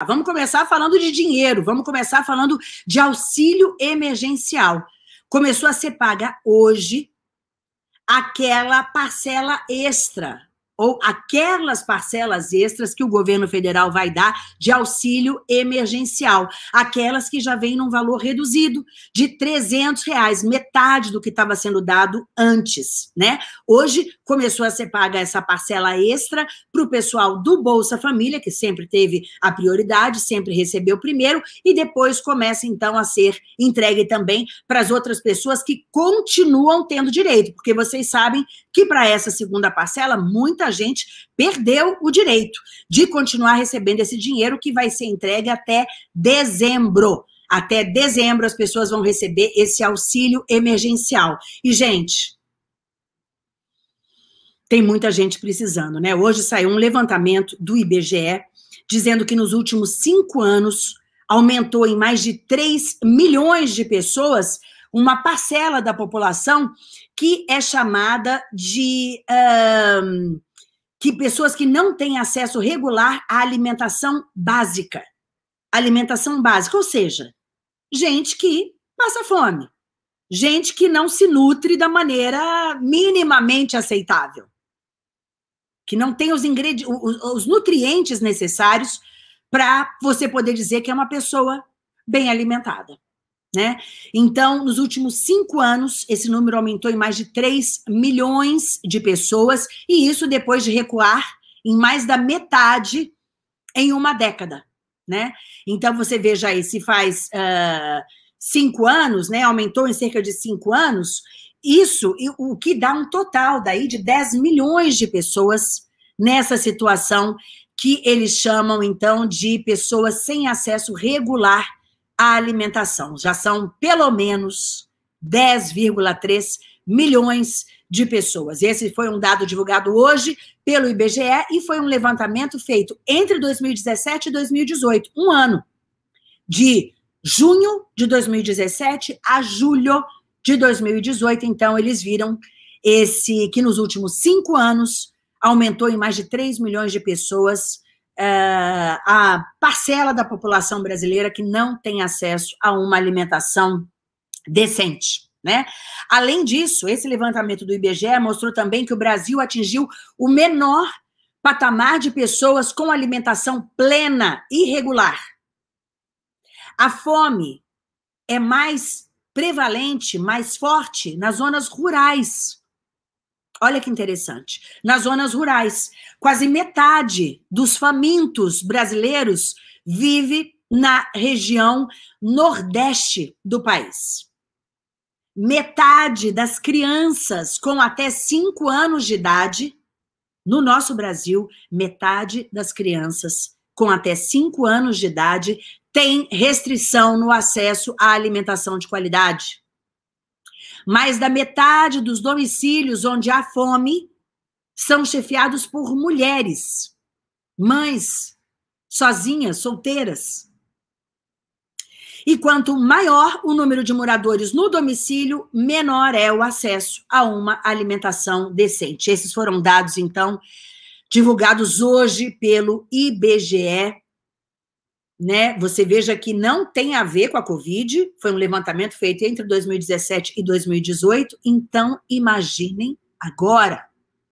Ah, vamos começar falando de dinheiro, vamos começar falando de auxílio emergencial. Começou a ser paga hoje aquela parcela extra ou aquelas parcelas extras que o governo federal vai dar de auxílio emergencial, aquelas que já vêm num valor reduzido de 300 reais, metade do que estava sendo dado antes, né? Hoje começou a ser paga essa parcela extra para o pessoal do Bolsa Família, que sempre teve a prioridade, sempre recebeu primeiro, e depois começa então a ser entregue também para as outras pessoas que continuam tendo direito, porque vocês sabem que para essa segunda parcela, muita gente perdeu o direito de continuar recebendo esse dinheiro que vai ser entregue até dezembro. Até dezembro as pessoas vão receber esse auxílio emergencial. E, gente, tem muita gente precisando, né? Hoje saiu um levantamento do IBGE dizendo que nos últimos cinco anos aumentou em mais de 3 milhões de pessoas uma parcela da população que é chamada de. Um, que pessoas que não têm acesso regular à alimentação básica. Alimentação básica, ou seja, gente que passa fome, gente que não se nutre da maneira minimamente aceitável, que não tem os, ingredientes, os nutrientes necessários para você poder dizer que é uma pessoa bem alimentada. Né? Então, nos últimos cinco anos, esse número aumentou em mais de 3 milhões de pessoas, e isso depois de recuar em mais da metade em uma década. Né? Então, você veja aí, se faz uh, cinco anos, né, aumentou em cerca de cinco anos, isso, o que dá um total daí de 10 milhões de pessoas nessa situação que eles chamam, então, de pessoas sem acesso regular à alimentação. Já são pelo menos 10,3 milhões de pessoas. Esse foi um dado divulgado hoje pelo IBGE e foi um levantamento feito entre 2017 e 2018, um ano, de junho de 2017 a julho de 2018. Então, eles viram esse que nos últimos cinco anos aumentou em mais de 3 milhões de pessoas a parcela da população brasileira que não tem acesso a uma alimentação decente. Né? Além disso, esse levantamento do IBGE mostrou também que o Brasil atingiu o menor patamar de pessoas com alimentação plena e regular. A fome é mais prevalente, mais forte nas zonas rurais. Olha que interessante. Nas zonas rurais, quase metade dos famintos brasileiros vive na região nordeste do país. Metade das crianças com até 5 anos de idade, no nosso Brasil, metade das crianças com até 5 anos de idade tem restrição no acesso à alimentação de qualidade mais da metade dos domicílios onde há fome são chefiados por mulheres, mães, sozinhas, solteiras. E quanto maior o número de moradores no domicílio, menor é o acesso a uma alimentação decente. Esses foram dados, então, divulgados hoje pelo IBGE né? Você veja que não tem a ver com a Covid, foi um levantamento feito entre 2017 e 2018, então imaginem agora.